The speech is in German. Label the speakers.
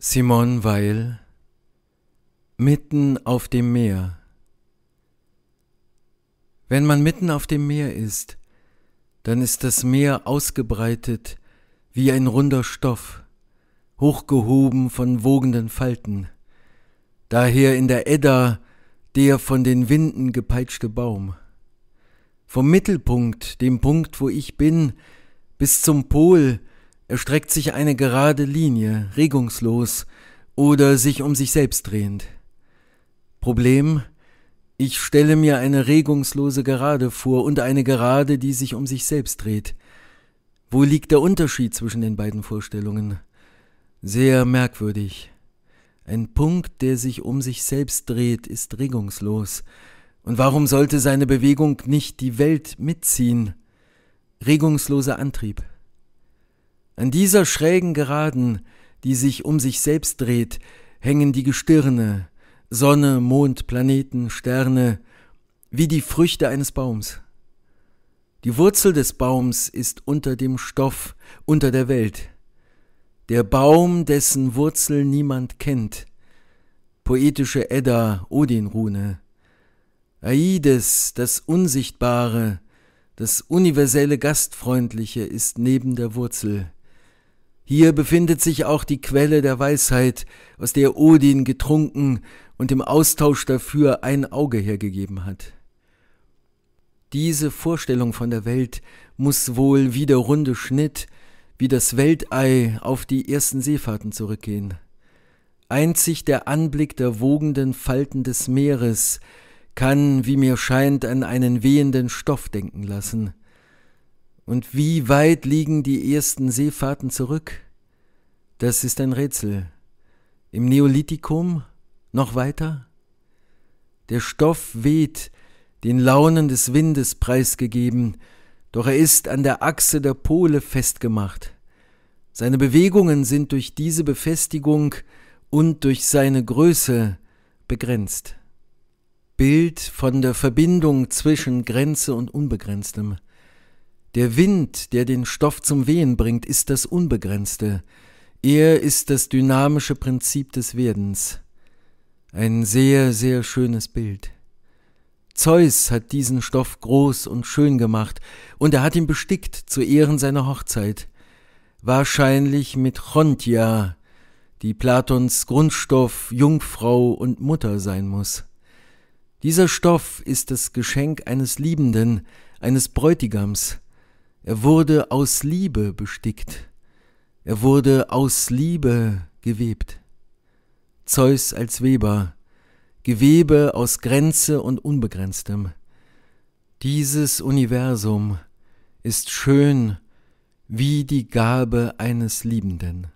Speaker 1: Simon Weil Mitten auf dem Meer Wenn man mitten auf dem Meer ist, dann ist das Meer ausgebreitet wie ein runder Stoff, hochgehoben von wogenden Falten. Daher in der Edda der von den Winden gepeitschte Baum. Vom Mittelpunkt, dem Punkt, wo ich bin, bis zum Pol, erstreckt sich eine gerade Linie, regungslos oder sich um sich selbst drehend. Problem, ich stelle mir eine regungslose Gerade vor und eine Gerade, die sich um sich selbst dreht. Wo liegt der Unterschied zwischen den beiden Vorstellungen? Sehr merkwürdig. Ein Punkt, der sich um sich selbst dreht, ist regungslos. Und warum sollte seine Bewegung nicht die Welt mitziehen? Regungsloser Antrieb. An dieser schrägen Geraden, die sich um sich selbst dreht, hängen die Gestirne, Sonne, Mond, Planeten, Sterne, wie die Früchte eines Baums. Die Wurzel des Baums ist unter dem Stoff, unter der Welt. Der Baum, dessen Wurzel niemand kennt. Poetische Edda, Odin-Rune. Aides, das Unsichtbare, das universelle Gastfreundliche ist neben der Wurzel. Hier befindet sich auch die Quelle der Weisheit, aus der Odin getrunken und im Austausch dafür ein Auge hergegeben hat. Diese Vorstellung von der Welt muss wohl wie der runde Schnitt, wie das Weltei auf die ersten Seefahrten zurückgehen. Einzig der Anblick der wogenden Falten des Meeres kann, wie mir scheint, an einen wehenden Stoff denken lassen. Und wie weit liegen die ersten Seefahrten zurück? Das ist ein Rätsel. Im Neolithikum? Noch weiter? Der Stoff weht, den Launen des Windes preisgegeben, doch er ist an der Achse der Pole festgemacht. Seine Bewegungen sind durch diese Befestigung und durch seine Größe begrenzt. Bild von der Verbindung zwischen Grenze und Unbegrenztem. Der Wind, der den Stoff zum Wehen bringt, ist das Unbegrenzte. Er ist das dynamische Prinzip des Werdens. Ein sehr, sehr schönes Bild. Zeus hat diesen Stoff groß und schön gemacht, und er hat ihn bestickt zu Ehren seiner Hochzeit. Wahrscheinlich mit Chontia, die Platons Grundstoff, Jungfrau und Mutter sein muss. Dieser Stoff ist das Geschenk eines Liebenden, eines Bräutigams. Er wurde aus Liebe bestickt. Er wurde aus Liebe gewebt. Zeus als Weber, Gewebe aus Grenze und Unbegrenztem. Dieses Universum ist schön wie die Gabe eines Liebenden.